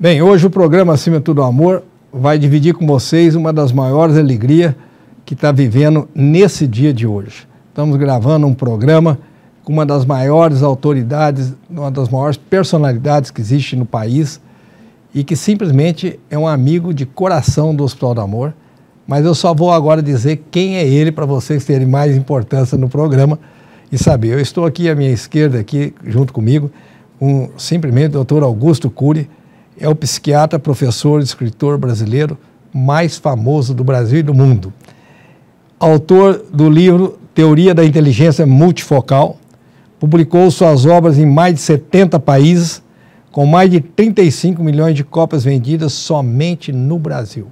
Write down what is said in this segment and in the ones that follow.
Bem, hoje o programa Acima de Tudo Amor vai dividir com vocês uma das maiores alegrias que está vivendo nesse dia de hoje. Estamos gravando um programa com uma das maiores autoridades, uma das maiores personalidades que existe no país e que simplesmente é um amigo de coração do Hospital do Amor. Mas eu só vou agora dizer quem é ele para vocês terem mais importância no programa e saber. Eu estou aqui à minha esquerda, aqui junto comigo, um, simplesmente o doutor Augusto Cury, é o psiquiatra, professor, escritor brasileiro mais famoso do Brasil e do mundo. Autor do livro Teoria da Inteligência Multifocal, publicou suas obras em mais de 70 países, com mais de 35 milhões de cópias vendidas somente no Brasil.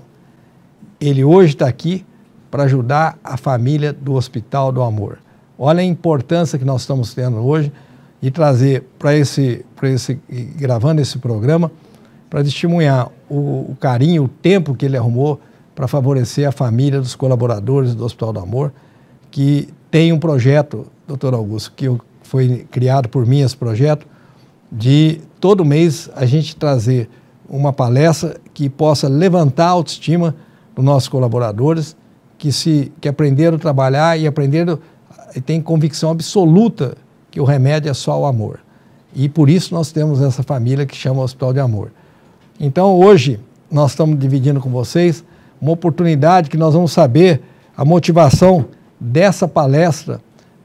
Ele hoje está aqui para ajudar a família do Hospital do Amor. Olha a importância que nós estamos tendo hoje de trazer para esse, esse, gravando esse programa, para testemunhar o, o, carinho, o tempo que ele arrumou para favorecer a família dos colaboradores do Hospital do Amor, que tem um projeto, doutor Augusto, que foi criado por mim esse projeto, de todo mês a gente trazer uma palestra que possa levantar a autoestima dos nossos colaboradores que se que aprenderam a trabalhar e aprenderam e têm convicção absoluta que o remédio é só o amor. E por isso nós temos essa família que chama Hospital de Amor. Então hoje nós estamos dividindo com vocês uma oportunidade que nós vamos saber a motivação dessa palestra,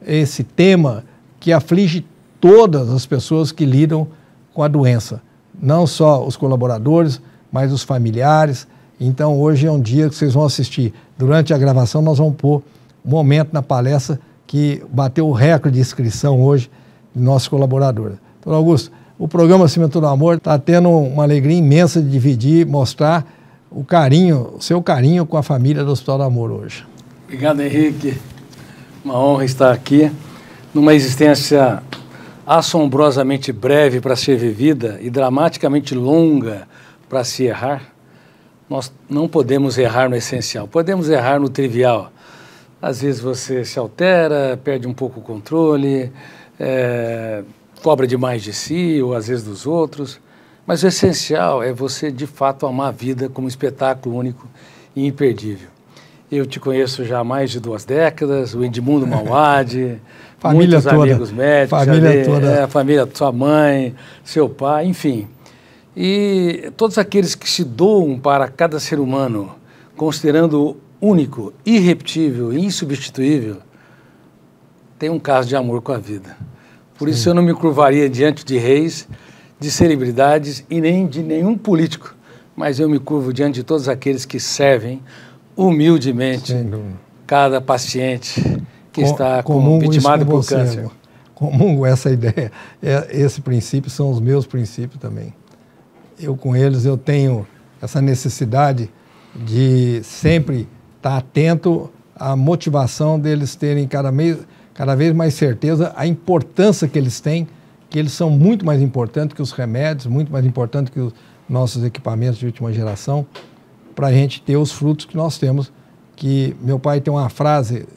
esse tema que aflige todas as pessoas que lidam com a doença, não só os colaboradores, mas os familiares. Então hoje é um dia que vocês vão assistir. Durante a gravação nós vamos pôr um momento na palestra que bateu o recorde de inscrição hoje de nossos colaboradores. Então, Augusto, o programa Cimento do Amor está tendo uma alegria imensa de dividir, mostrar o carinho, o seu carinho com a família do Hospital do Amor hoje. Obrigado, Henrique. Uma honra estar aqui. Numa existência assombrosamente breve para ser vivida e dramaticamente longa para se errar, nós não podemos errar no essencial, podemos errar no trivial. Às vezes você se altera, perde um pouco o controle, é, cobra demais de si ou às vezes dos outros. Mas o essencial é você, de fato, amar a vida como um espetáculo único e imperdível. Eu te conheço já há mais de duas décadas, o Edmundo Mauad, família muitos toda, amigos médicos, família ali, toda. É, a família, sua mãe, seu pai, enfim. E todos aqueles que se doam para cada ser humano, considerando único, irrepetível e insubstituível, tem um caso de amor com a vida. Por isso eu não me curvaria diante de reis, de celebridades e nem de nenhum político, mas eu me curvo diante de todos aqueles que servem humildemente cada paciente que está com, vitimado por você, câncer. Comungo essa ideia, é, esse princípio são os meus princípios também. Eu com eles eu tenho essa necessidade de sempre estar atento à motivação deles terem cada mês cada vez mais certeza a importância que eles têm, que eles são muito mais importantes que os remédios, muito mais importantes que os nossos equipamentos de última geração, para a gente ter os frutos que nós temos. Que meu pai tem uma frase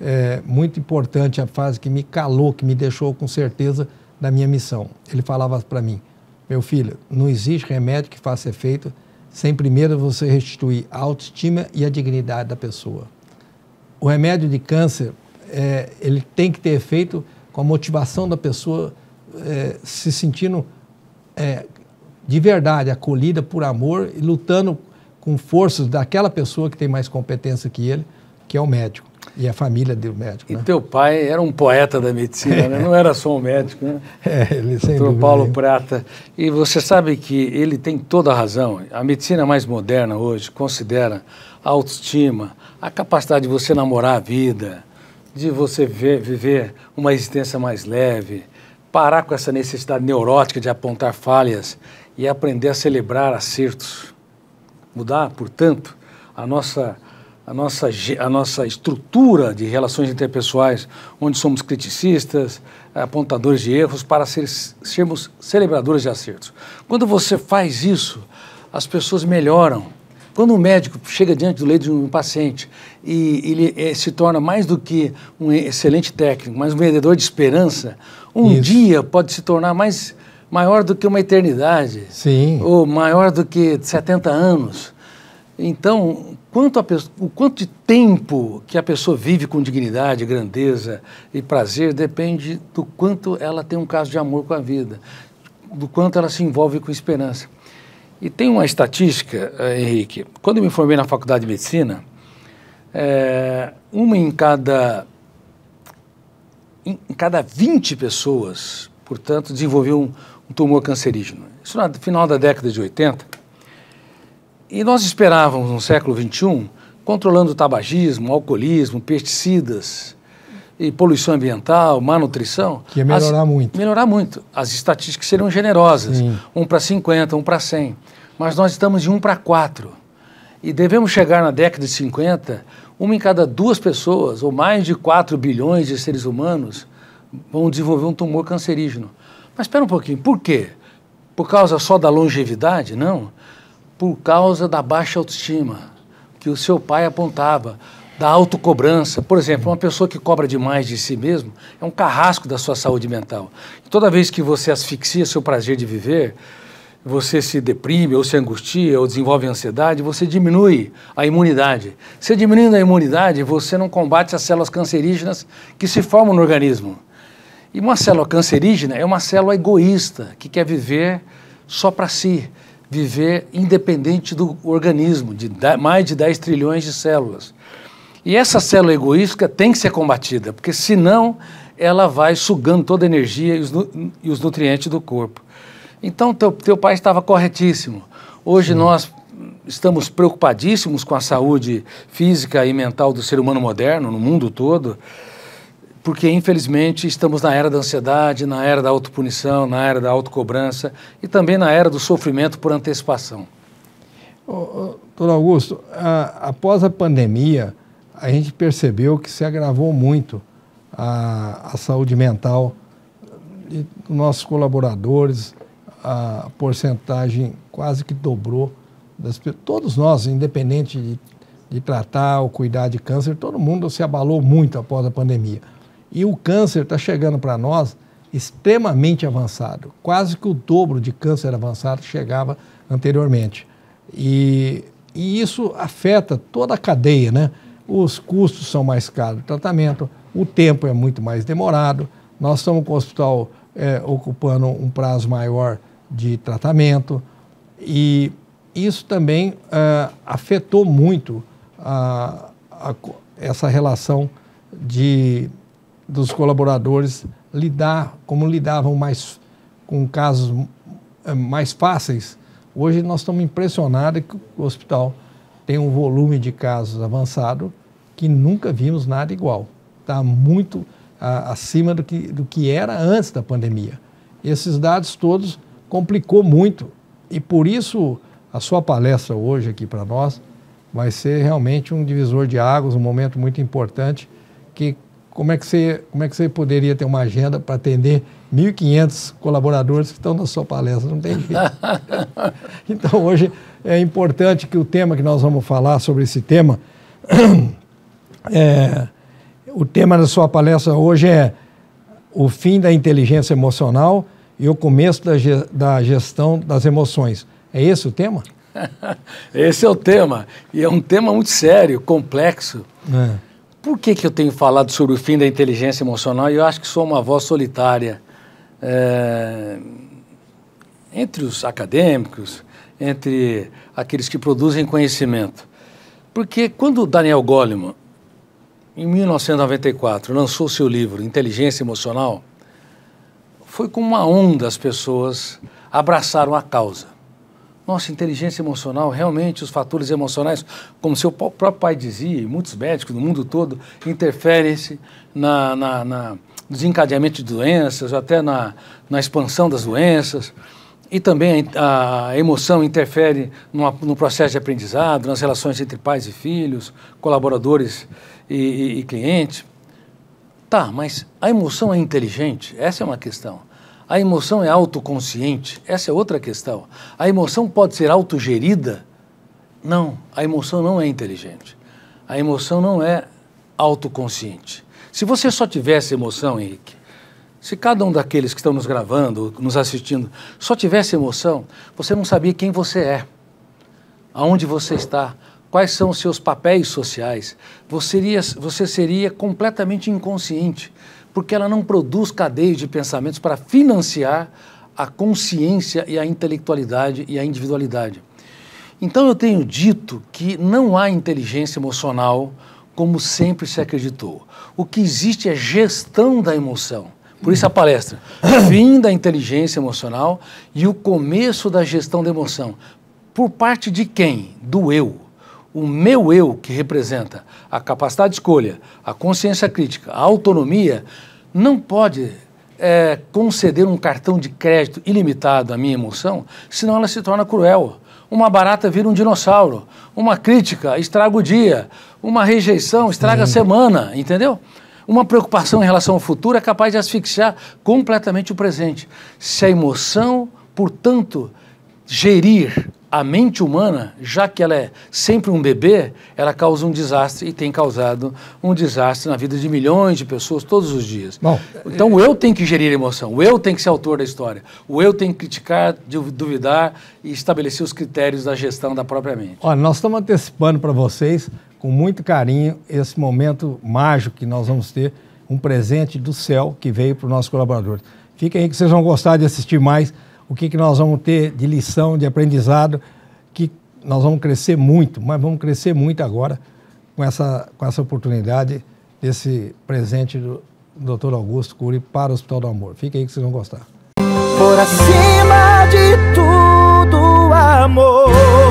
é, muito importante, a frase que me calou, que me deixou com certeza da minha missão. Ele falava para mim: meu filho, não existe remédio que faça efeito sem primeiro você restituir a autoestima e a dignidade da pessoa. O remédio de câncer é, ele tem que ter efeito com a motivação da pessoa é, se sentindo é, de verdade acolhida por amor e lutando com forças daquela pessoa que tem mais competência que ele, que é o médico e a família do médico. E né? teu pai era um poeta da medicina, né? não era só um médico, né? É, ele sem Dr. Paulo Prata. E você sabe que ele tem toda a razão. A medicina mais moderna hoje considera a autoestima, a capacidade de você namorar a vida, de você ver, viver uma existência mais leve, parar com essa necessidade neurótica de apontar falhas e aprender a celebrar acertos. Mudar, portanto, a nossa, a nossa, a nossa estrutura de relações interpessoais, onde somos criticistas, apontadores de erros, para ser, sermos celebradores de acertos. Quando você faz isso, as pessoas melhoram quando um médico chega diante do leito de um paciente e ele é, se torna mais do que um excelente técnico, mas um vendedor de esperança, um Isso. dia pode se tornar mais maior do que uma eternidade. Sim. Ou maior do que 70 anos. Então, quanto pessoa, o quanto de tempo que a pessoa vive com dignidade, grandeza e prazer depende do quanto ela tem um caso de amor com a vida, do quanto ela se envolve com esperança. E tem uma estatística, eh, Henrique, quando eu me formei na faculdade de medicina, é, uma em cada, em, em cada 20 pessoas, portanto, desenvolveu um, um tumor cancerígeno. Isso no final da década de 80. E nós esperávamos, no século XXI, controlando o tabagismo, o alcoolismo, pesticidas e poluição ambiental, má nutrição. Que ia melhorar as, muito. Melhorar muito. As estatísticas seriam generosas. Sim. Um para 50, um para 100 mas nós estamos de 1 para 4. E devemos chegar na década de 50, uma em cada duas pessoas, ou mais de 4 bilhões de seres humanos, vão desenvolver um tumor cancerígeno. Mas espera um pouquinho, por quê? Por causa só da longevidade? Não. Por causa da baixa autoestima, que o seu pai apontava, da autocobrança. Por exemplo, uma pessoa que cobra demais de si mesmo é um carrasco da sua saúde mental. toda vez que você asfixia seu prazer de viver, você se deprime ou se angustia ou desenvolve ansiedade, você diminui a imunidade. Se diminuindo a imunidade, você não combate as células cancerígenas que se formam no organismo. E uma célula cancerígena é uma célula egoísta que quer viver só para si, viver independente do organismo, de mais de 10 trilhões de células. E essa célula egoísta tem que ser combatida, porque senão ela vai sugando toda a energia e os, e os nutrientes do corpo. Então, teu, teu pai estava corretíssimo. Hoje Sim. nós estamos preocupadíssimos com a saúde física e mental do ser humano moderno, no mundo todo, porque infelizmente estamos na era da ansiedade, na era da autopunição, na era da autocobrança e também na era do sofrimento por antecipação. doutor Augusto, a, após a pandemia, a gente percebeu que se agravou muito a, a saúde mental dos nossos colaboradores, a porcentagem quase que dobrou. Das, todos nós, independente de, de tratar ou cuidar de câncer, todo mundo se abalou muito após a pandemia. E o câncer está chegando para nós extremamente avançado. Quase que o dobro de câncer avançado chegava anteriormente. E, e isso afeta toda a cadeia, né? Os custos são mais caros do tratamento, o tempo é muito mais demorado. Nós estamos com o hospital é, ocupando um prazo maior de tratamento. E isso também uh, afetou muito a, a, essa relação de, dos colaboradores lidar, como lidavam mais com casos é, mais fáceis. Hoje nós estamos impressionados que o hospital tem um volume de casos avançado que nunca vimos nada igual. Está muito uh, acima do que, do que era antes da pandemia. Esses dados todos complicou muito. E por isso a sua palestra hoje aqui para nós vai ser realmente um divisor de águas, um momento muito importante. Que como é que você, como é que você poderia ter uma agenda para atender 1.500 colaboradores que estão na sua palestra? Não tem jeito. então hoje é importante que o tema que nós vamos falar sobre esse tema é, o tema da sua palestra hoje é o fim da inteligência emocional e o começo da, ge da gestão das emoções. É esse o tema? esse é o tema. E é um tema muito sério, complexo. É. Por que, que eu tenho falado sobre o fim da inteligência emocional e eu acho que sou uma voz solitária? É... Entre os acadêmicos, entre aqueles que produzem conhecimento. Porque quando Daniel Goleman, em 1994, lançou seu livro Inteligência Emocional, foi como uma onda as pessoas abraçaram a causa. Nossa, inteligência emocional, realmente os fatores emocionais, como seu próprio pai dizia, e muitos médicos no mundo todo, interferem-se na, na, na, desencadeamento de doenças, até na, na expansão das doenças. E também a, a emoção interfere no processo de aprendizado, nas relações entre pais e filhos, colaboradores e, e, e clientes. Tá, mas a emoção é inteligente? Essa é uma questão. A emoção é autoconsciente? Essa é outra questão. A emoção pode ser autogerida? Não, a emoção não é inteligente. A emoção não é autoconsciente. Se você só tivesse emoção, Henrique, se cada um daqueles que estão nos gravando, nos assistindo, só tivesse emoção, você não sabia quem você é, aonde você está, quais são os seus papéis sociais, você seria, você seria completamente inconsciente, porque ela não produz cadeias de pensamentos para financiar a consciência e a intelectualidade e a individualidade. Então eu tenho dito que não há inteligência emocional como sempre se acreditou. O que existe é gestão da emoção. Por isso a palestra, fim da inteligência emocional e o começo da gestão da emoção. Por parte de quem? Do eu o meu eu, que representa a capacidade de escolha, a consciência crítica, a autonomia, não pode é, conceder um cartão de crédito ilimitado à minha emoção, senão ela se torna cruel. Uma barata vira um dinossauro, uma crítica estraga o dia, uma rejeição estraga a semana, entendeu? Uma preocupação em relação ao futuro é capaz de asfixiar completamente o presente. Se a emoção, portanto, gerir a mente humana, já que ela é sempre um bebê, ela causa um desastre e tem causado um desastre na vida de milhões de pessoas todos os dias. Bom, então eu tem que gerir a emoção, o eu tem que ser autor da história, o eu tem que criticar, duvidar e estabelecer os critérios da gestão da própria mente. Olha, nós estamos antecipando para vocês, com muito carinho, esse momento mágico que nós vamos ter, um presente do céu que veio para os nossos colaboradores. Fiquem aí que vocês vão gostar de assistir mais o que, que nós vamos ter de lição, de aprendizado, que nós vamos crescer muito, mas vamos crescer muito agora com essa, com essa oportunidade desse presente do Dr. Augusto Cury para o Hospital do Amor. Fica aí que vocês vão gostar. Por acima de tudo, amor.